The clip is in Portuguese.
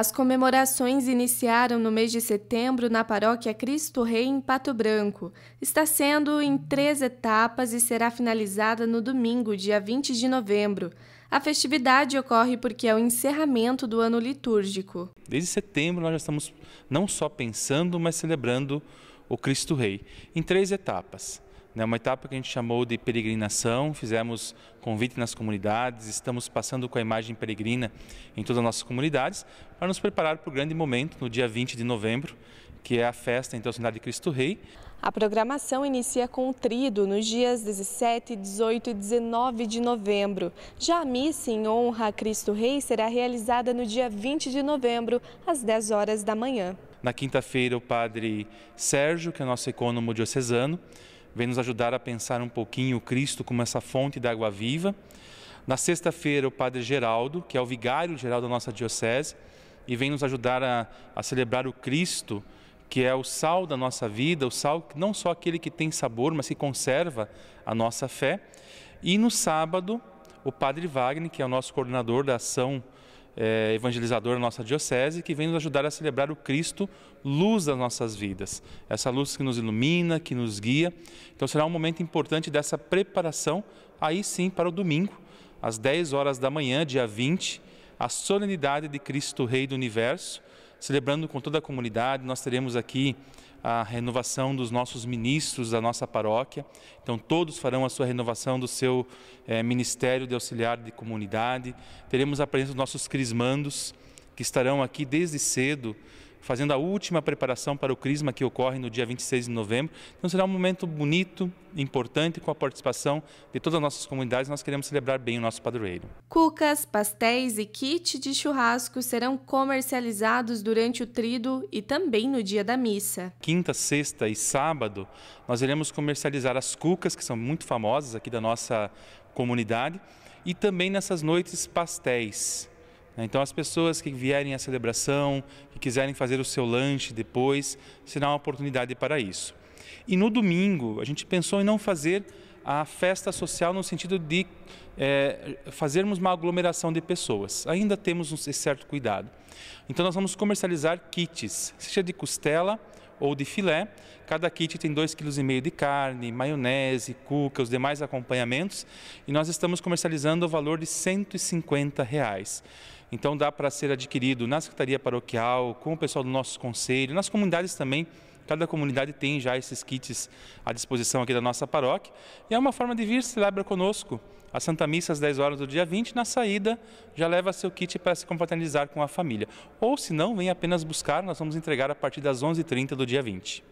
As comemorações iniciaram no mês de setembro na paróquia Cristo Rei, em Pato Branco. Está sendo em três etapas e será finalizada no domingo, dia 20 de novembro. A festividade ocorre porque é o encerramento do ano litúrgico. Desde setembro nós já estamos não só pensando, mas celebrando o Cristo Rei, em três etapas né, uma etapa que a gente chamou de peregrinação, fizemos convite nas comunidades, estamos passando com a imagem peregrina em todas as nossas comunidades, para nos preparar para o grande momento, no dia 20 de novembro, que é a festa em internacional de Cristo Rei. A programação inicia com o trido nos dias 17, 18 e 19 de novembro. Já a missa em honra a Cristo Rei será realizada no dia 20 de novembro, às 10 horas da manhã. Na quinta-feira, o padre Sérgio, que é nosso econômico diocesano, vem nos ajudar a pensar um pouquinho o Cristo como essa fonte da água viva. Na sexta-feira, o Padre Geraldo, que é o vigário geral da nossa diocese, e vem nos ajudar a, a celebrar o Cristo, que é o sal da nossa vida, o sal não só aquele que tem sabor, mas que conserva a nossa fé. E no sábado, o Padre Wagner, que é o nosso coordenador da ação é, evangelizador da nossa diocese, que vem nos ajudar a celebrar o Cristo, luz das nossas vidas. Essa luz que nos ilumina, que nos guia. Então será um momento importante dessa preparação, aí sim, para o domingo, às 10 horas da manhã, dia 20, a solenidade de Cristo Rei do Universo, celebrando com toda a comunidade. Nós teremos aqui a renovação dos nossos ministros da nossa paróquia. Então, todos farão a sua renovação do seu é, ministério de auxiliar de comunidade. Teremos a presença dos nossos crismandos, que estarão aqui desde cedo fazendo a última preparação para o Crisma que ocorre no dia 26 de novembro. Então será um momento bonito, importante, com a participação de todas as nossas comunidades. Nós queremos celebrar bem o nosso padroeiro. Cucas, pastéis e kit de churrasco serão comercializados durante o trido e também no dia da missa. Quinta, sexta e sábado, nós iremos comercializar as cucas, que são muito famosas aqui da nossa comunidade, e também nessas noites pastéis. Então, as pessoas que vierem à celebração, que quiserem fazer o seu lanche depois, será uma oportunidade para isso. E no domingo, a gente pensou em não fazer a festa social no sentido de é, fazermos uma aglomeração de pessoas. Ainda temos um certo cuidado. Então, nós vamos comercializar kits, seja de costela, ou de filé. Cada kit tem 2,5 kg de carne, maionese, cuca, os demais acompanhamentos. E nós estamos comercializando o valor de R$ 150. Reais. Então dá para ser adquirido na Secretaria Paroquial, com o pessoal do nosso conselho, nas comunidades também Cada comunidade tem já esses kits à disposição aqui da nossa paróquia e é uma forma de vir celebrar conosco a Santa Missa às 10 horas do dia 20. Na saída, já leva seu kit para se confraternizar com a família. Ou, se não, vem apenas buscar, nós vamos entregar a partir das 11h30 do dia 20.